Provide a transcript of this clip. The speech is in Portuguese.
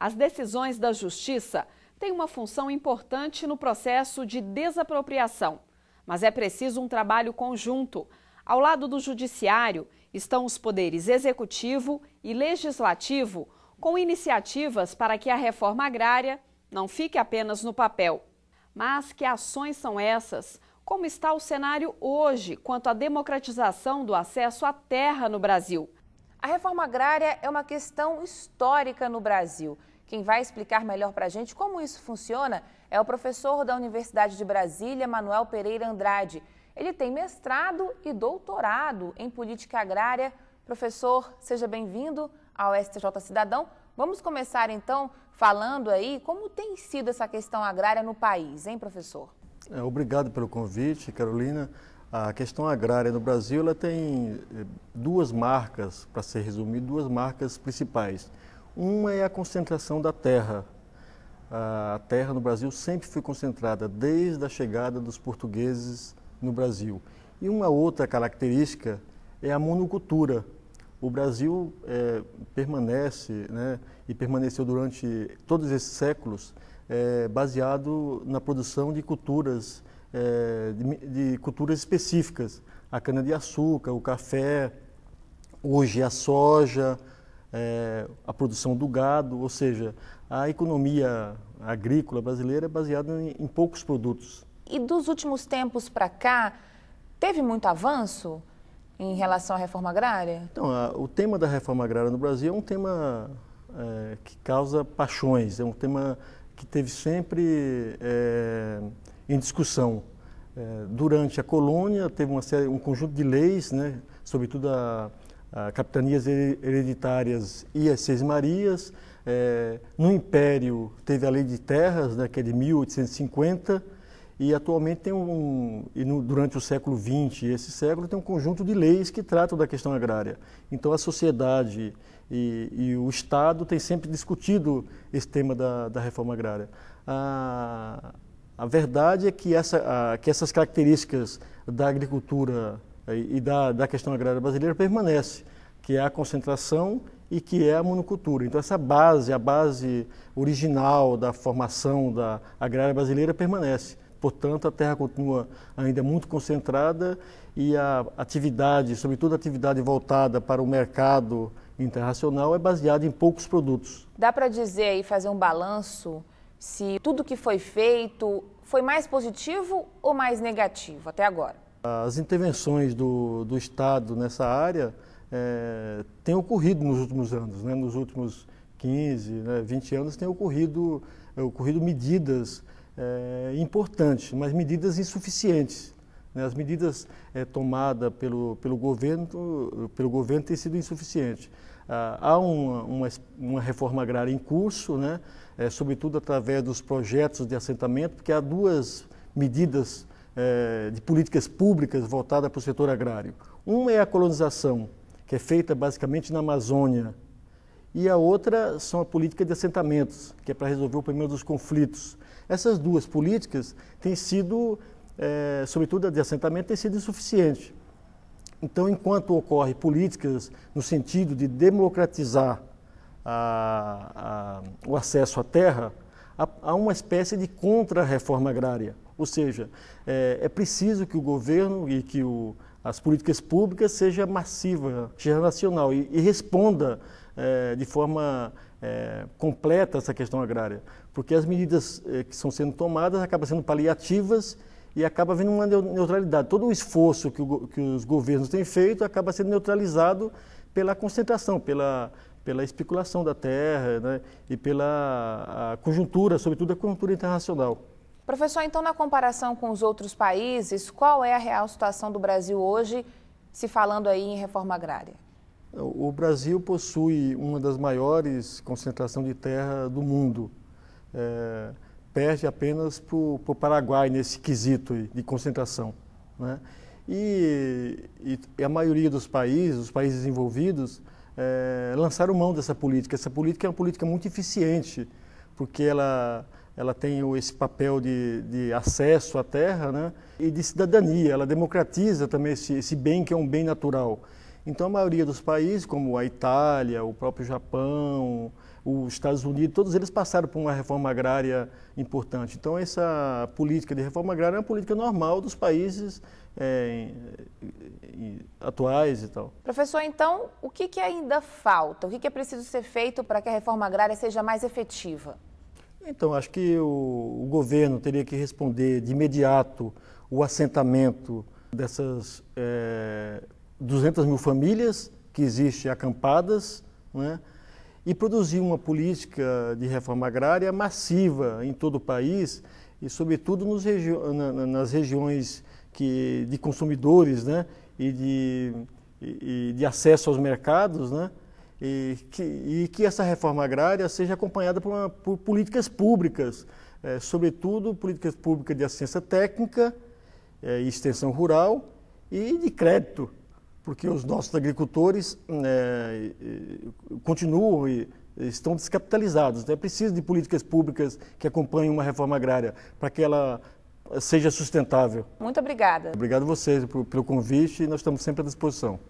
As decisões da Justiça têm uma função importante no processo de desapropriação, mas é preciso um trabalho conjunto. Ao lado do Judiciário estão os poderes executivo e legislativo, com iniciativas para que a reforma agrária não fique apenas no papel. Mas que ações são essas? Como está o cenário hoje quanto à democratização do acesso à terra no Brasil? A reforma agrária é uma questão histórica no Brasil. Quem vai explicar melhor para a gente como isso funciona é o professor da Universidade de Brasília, Manuel Pereira Andrade. Ele tem mestrado e doutorado em política agrária. Professor, seja bem-vindo ao STJ Cidadão. Vamos começar então falando aí como tem sido essa questão agrária no país, hein, professor? É, obrigado pelo convite, Carolina. A questão agrária no Brasil ela tem eh, duas marcas, para ser resumido, duas marcas principais. Uma é a concentração da terra. A terra no Brasil sempre foi concentrada desde a chegada dos portugueses no Brasil. E uma outra característica é a monocultura. O Brasil é, permanece né, e permaneceu durante todos esses séculos é, baseado na produção de culturas é, de, de, culturas específicas, a cana-de-açúcar, o café, hoje a soja, é, a produção do gado, ou seja, a economia agrícola brasileira é baseada em, em poucos produtos. E dos últimos tempos para cá, teve muito avanço em relação à reforma agrária? Então, a, o tema da reforma agrária no Brasil é um tema é, que causa paixões, é um tema que teve sempre é, em discussão. É, durante a colônia, teve uma série, um conjunto de leis, né, sobretudo a, a capitanias hereditárias e as Seis Marias. É, no Império, teve a Lei de Terras, né, que é de 1850, e atualmente tem um, e no, durante o século XX e esse século, tem um conjunto de leis que tratam da questão agrária. Então a sociedade e, e o Estado têm sempre discutido esse tema da, da reforma agrária. A, a verdade é que, essa, a, que essas características da agricultura eh, e da, da questão agrária brasileira permanece, que é a concentração e que é a monocultura. Então essa base, a base original da formação da agrária brasileira permanece. Portanto, a terra continua ainda muito concentrada e a atividade, sobretudo a atividade voltada para o mercado internacional, é baseada em poucos produtos. Dá para dizer e fazer um balanço se tudo que foi feito foi mais positivo ou mais negativo até agora? As intervenções do, do Estado nessa área é, têm ocorrido nos últimos anos, né? nos últimos 15, né? 20 anos, têm ocorrido, é, ocorrido medidas é, importantes, mas medidas insuficientes. Né? As medidas é, tomadas pelo, pelo, governo, pelo governo têm sido insuficientes. Ah, há uma, uma, uma, reforma agrária em curso, né? É, sobretudo através dos projetos de assentamento, porque há duas medidas é, de políticas públicas voltadas para o setor agrário. Uma é a colonização, que é feita basicamente na Amazônia, e a outra são a política de assentamentos, que é para resolver o problema dos conflitos. Essas duas políticas têm sido, é, sobretudo a de assentamento, têm sido insuficientes. Então, enquanto ocorrem políticas no sentido de democratizar a, a, o acesso à terra, há uma espécie de contra-reforma agrária. Ou seja, é, é, preciso que o governo e que o, as políticas públicas seja massiva, seja nacional e, e responda é, de forma é, completa essa questão agrária, porque as medidas é, que estão sendo tomadas acabam sendo paliativas e acaba vindo uma neutralidade. Todo o esforço que, o, que, os governos têm feito acaba sendo neutralizado pela concentração, pela, pela especulação da terra né, e pela conjuntura, sobretudo a conjuntura internacional. Professor, então, na comparação com os outros países, qual é a real situação do Brasil hoje, se falando aí em reforma agrária? O Brasil possui uma das maiores concentrações de terra do mundo. É perde apenas para o Paraguai nesse quesito de concentração. Né? E, e, a maioria dos países, os países envolvidos, é, eh, lançaram mão dessa política. Essa política é uma política muito eficiente, porque ela, ela tem esse papel de, de acesso à terra né? e de cidadania. Ela democratiza também esse, esse bem que é um bem natural. Então, a maioria dos países, como a Itália, o próprio Japão, os Estados Unidos, todos eles passaram por uma reforma agrária importante. Então, essa política de reforma agrária é uma política normal dos países é, atuais e tal. Professor, então, o que, que ainda falta? O que, que é preciso ser feito para que a reforma agrária seja mais efetiva? Então, acho que o, o governo teria que responder de imediato o assentamento dessas é, 200 mil famílias que existem acampadas, é? e produziu uma política de reforma agrária massiva em todo o país e, sobretudo, regi na, nas regiões que, de consumidores né, e, de, e, e de acesso aos mercados, né, e que, e que, essa reforma agrária seja acompanhada por, uma, por políticas públicas, eh, sobretudo políticas públicas de assistência técnica, eh, e extensão rural e de crédito porque os nossos agricultores é, continuam e estão descapitalizados. Né? é preciso de políticas públicas que acompanhem uma reforma agrária para que ela seja sustentável. Muito obrigada. Obrigado a vocês pelo convite e nós estamos sempre à disposição.